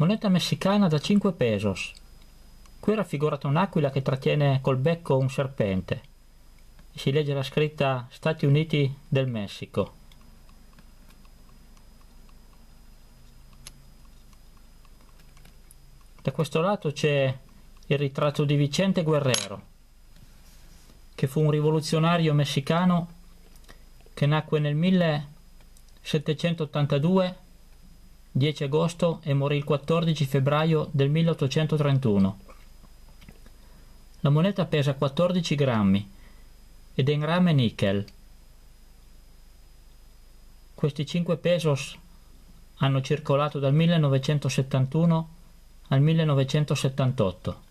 moneta messicana da 5 pesos. Qui è raffigurata un'aquila che trattiene col becco un serpente. Si legge la scritta Stati Uniti del Messico. Da questo lato c'è il ritratto di Vicente Guerrero, che fu un rivoluzionario messicano che nacque nel 1782 10 agosto e morì il 14 febbraio del 1831. La moneta pesa 14 grammi ed è in rame nickel. Questi 5 pesos hanno circolato dal 1971 al 1978.